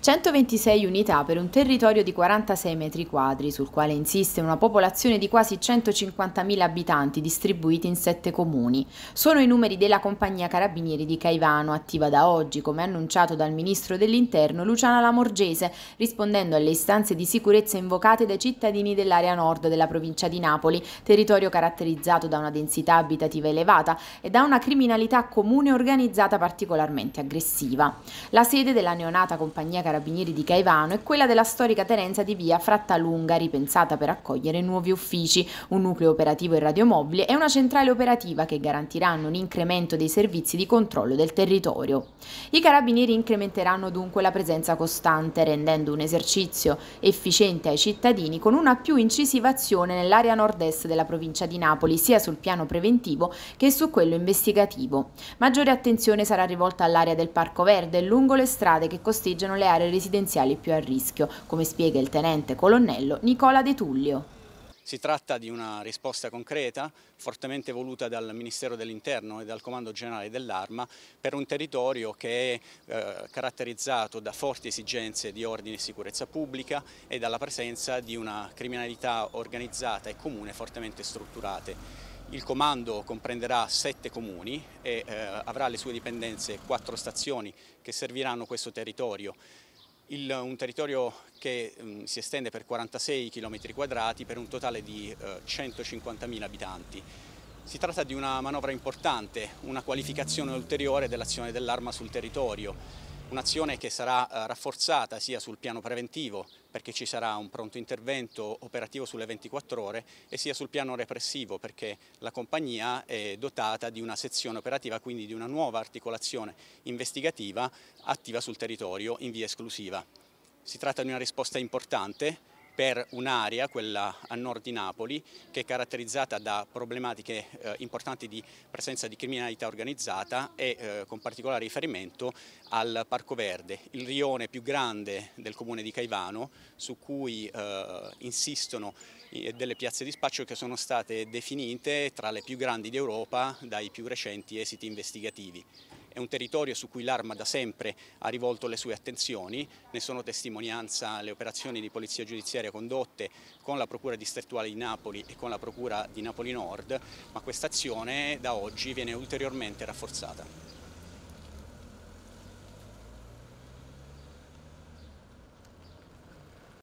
126 unità per un territorio di 46 metri quadri, sul quale insiste una popolazione di quasi 150.000 abitanti distribuiti in sette comuni. Sono i numeri della compagnia Carabinieri di Caivano, attiva da oggi, come annunciato dal ministro dell'Interno Luciana Lamorgese, rispondendo alle istanze di sicurezza invocate dai cittadini dell'area nord della provincia di Napoli, territorio caratterizzato da una densità abitativa elevata e da una criminalità comune organizzata particolarmente aggressiva. La sede della neonata compagnia Carabinieri Carabinieri di Caivano e quella della storica tenenza di via Frattalunga, ripensata per accogliere nuovi uffici, un nucleo operativo e radiomobile e una centrale operativa che garantiranno un incremento dei servizi di controllo del territorio. I Carabinieri incrementeranno dunque la presenza costante, rendendo un esercizio efficiente ai cittadini con una più incisiva azione nell'area nord-est della provincia di Napoli, sia sul piano preventivo che su quello investigativo. Maggiore attenzione sarà rivolta all'area del Parco Verde e lungo le strade che costeggiano le aree aree residenziali più a rischio, come spiega il tenente colonnello Nicola De Tullio. Si tratta di una risposta concreta, fortemente voluta dal Ministero dell'Interno e dal Comando Generale dell'Arma per un territorio che è eh, caratterizzato da forti esigenze di ordine e sicurezza pubblica e dalla presenza di una criminalità organizzata e comune fortemente strutturate. Il comando comprenderà sette comuni e eh, avrà le sue dipendenze quattro stazioni che serviranno questo territorio. Il, un territorio che mh, mm, si estende per 46 km quadrati per un totale di eh, 150.000 abitanti. Si tratta di una manovra importante, una qualificazione ulteriore dell'azione dell'arma sul territorio Un'azione che sarà eh, rafforzata sia sul piano preventivo, perché ci sarà un pronto intervento operativo sulle 24 ore, e sia sul piano repressivo, perché la compagnia è dotata di una sezione operativa, quindi di una nuova articolazione investigativa attiva sul territorio in via esclusiva. Si tratta di una risposta importante per un'area, quella a nord di Napoli, che è caratterizzata da problematiche eh, importanti di presenza di criminalità organizzata e eh, con particolare riferimento al Parco Verde, il rione più grande del comune di Caivano, su cui eh, insistono eh, delle piazze di spaccio che sono state definite tra le più grandi d'Europa dai più recenti esiti investigativi. È un territorio su cui l'Arma da sempre ha rivolto le sue attenzioni, ne sono testimonianza le operazioni di polizia giudiziaria condotte con la Procura distrettuale di Napoli e con la Procura di Napoli Nord, ma questa azione da oggi viene ulteriormente rafforzata.